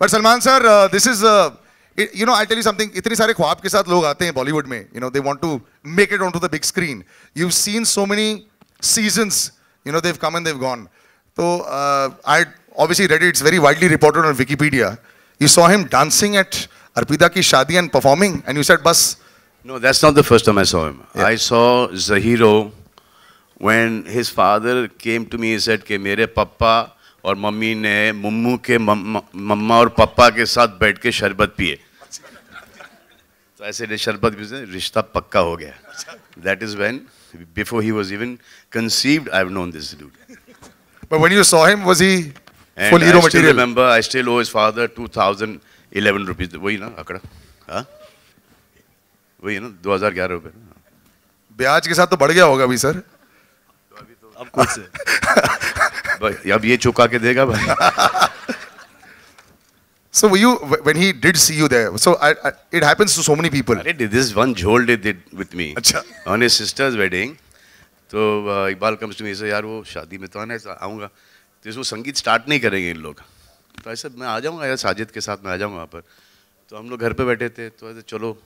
But Salman sir this is you know I tell you something इतने सारे ख्वाब के साथ लोग आते हैं बॉलीवुड में you know they want to make it onto the big screen you seen so many seasons you know they've come and they've gone तो I obviously read it's very widely reported on Wikipedia you saw him dancing at Arpita ki shadi and performing and you said bus no that's not the first time i saw him yeah. i saw zahiro when his father came to me he said ke mere papa और mummy ने मम्मू के मम्मा, मम्मा और पापा के साथ बैठ के शरबत पिए तो ऐसे ने शरबत पी रिश्ता पक्का हो गया that is when before he was even conceived I known this dude But when you saw him, was he And full hero material? I still material? remember, I still owe his father two thousand eleven rupees. वही ना आंकड़ा हाँ वही ना 2011 रुपए ब्याज के साथ तो बढ़ गया होगा अभी सर अब कुछ अब ये चुका के देगा भाई So were you when he did see you there? So I, I, it happens to so many people. Arre, this one Jhol did it with me Achha. अच्छा। on his sister's wedding. तो Iqbal comes to me यार वो शादी में तो आना है आऊँगा तो इसको संगीत स्टार्ट नहीं करेंगे इन लोग तो ऐसा मैं आ जाऊँगा यार साजिद के साथ मैं आ जाऊँगा वहाँ पर तो हम लोग घर पे बैठे थे तो ऐसे चलो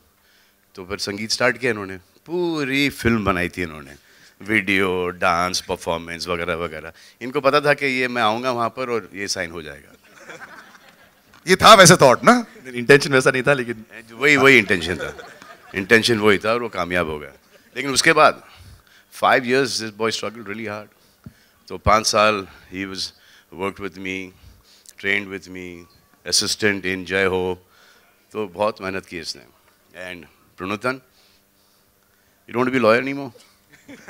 तो फिर संगीत स्टार्ट किया इन्होंने पूरी फिल्म बनाई थी इन्होंने वीडियो डांस परफॉर्मेंस वगैरह वगैरह इनको पता था कि ये मैं आऊँगा वहाँ पर और ये साइन हो जाएगा ये था वैसे थॉट ना इंटेंशन वैसा नहीं था लेकिन वही वही इंटेंशन था इंटेंशन वही था और वो कामयाब हो गया लेकिन उसके बाद five years this boy struggle really hard तो पाँच साल he was work with me trained with me assistant in Jai Ho तो बहुत मेहनत की इसने एंड प्रणोतन you don't be lawyer anymore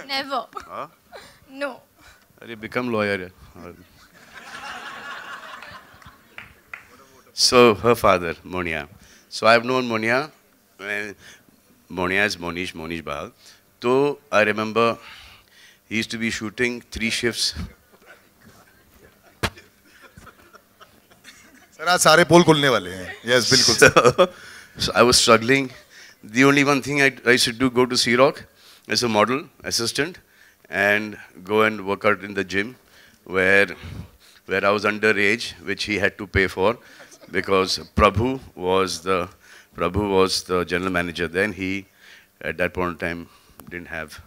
Never. Huh? No. you become lawyer? so her father, Monia. So I've known Monia. Monia is Monish, Monish Bahal. So I remember he used to be shooting three shifts. Sir आज सारे पोल खुलने वाले हैं yes बिल्कुल I was struggling the only one thing I I should do go to see rock as a model assistant and go and work out in the gym where, where I was underage, which he had to pay for because Prabhu was the, Prabhu was the general manager then. He, at that point in time, didn't have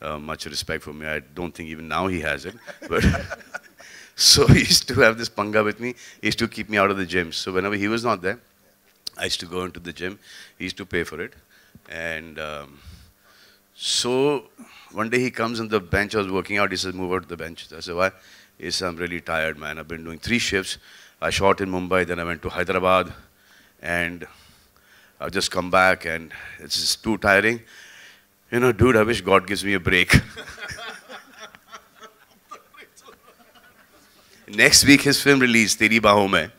uh, much respect for me. I don't think even now he has it. But so he used to have this panga with me. He used to keep me out of the gym. So whenever he was not there, I used to go into the gym. He used to pay for it. And... Um, so one day he comes on the bench. I was working out. He says, "Move out to the bench." I said, "Why?" He says, "I'm really tired, man. I've been doing three shifts. I shot in Mumbai, then I went to Hyderabad, and I've just come back, and it's just too tiring." You know, dude, I wish God gives me a break. Next week, his film release, Teri Baho Mein.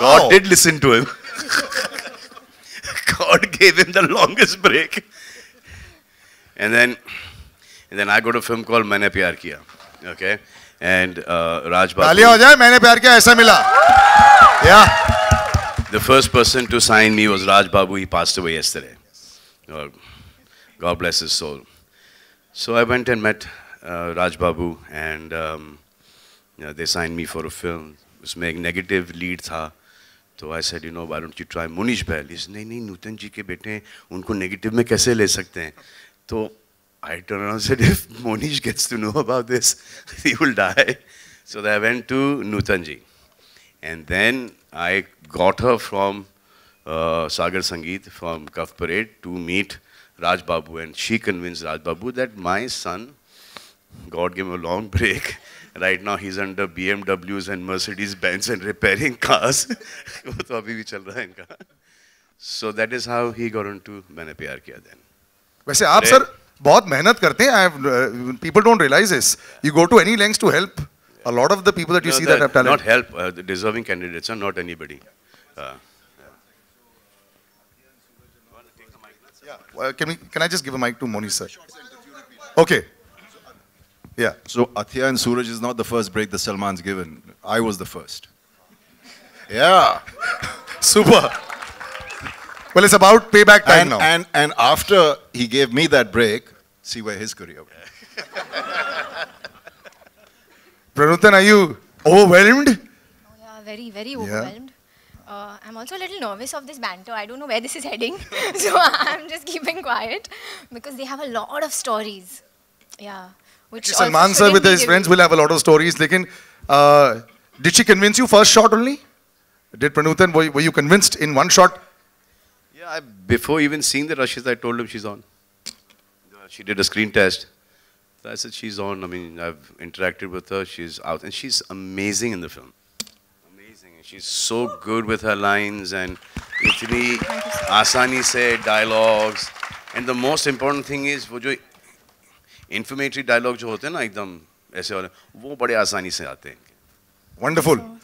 God did listen to him. God gave him the longest break. And then, and then I go to a film called Maine Pyar Kiya. Okay? And uh, Raj Babu. ho jaye, Maine Pyar Kiya, aisa mila. Yeah. The first person to sign me was Raj Babu. He passed away yesterday. Oh, God bless his soul. So I went and met uh, Raj Babu and um, you know, they signed me for a film. उसमें एक negative lead था तो I said you know why don't you try Munish बैल इस नहीं नहीं नूतन जी के बेटे हैं उनको नेगेटिव में कैसे ले सकते हैं So I turned around and said, if Monish gets to know about this, he will die. So I went to Nutanji. And then I got her from uh, Sagar Sangeet, from Cuff Parade, to meet Raj Babu. And she convinced Raj Babu that my son, God gave him a long break. Right now he's under BMWs and Mercedes Benz and repairing cars. so that is how he got into Maine Pyar Kiya then. वैसे आप sir बहुत मेहनत करते हैं I people don't realise this you go to any lengths the people that I just give a mic Well, it's about payback time and, now. And, and after he gave me that break, see where his career went. Pranutan, are you overwhelmed? Oh, yeah, very, very overwhelmed. Yeah. Uh, I'm also a little nervous of this banter. I don't know where this is heading. so I'm just keeping quiet because they have a lot of stories. Yeah. Which Salman sir with his friends will have a lot of stories. Lekin, uh, did she convince you first shot only? Did Pranutan, were you convinced in one shot? Yeah, I, before even seeing the rushes, I told him she's on. She did a screen test. I said, she's on. I mean, I've interacted with her. She's out. And she's amazing in the film. Amazing. she's so good with her lines and itni asani se dialogues. And the most important thing is, वो जो inflammatory dialogue जो होते हैं ना एकदम ऐसे वो बड़े आसानी से आते हैं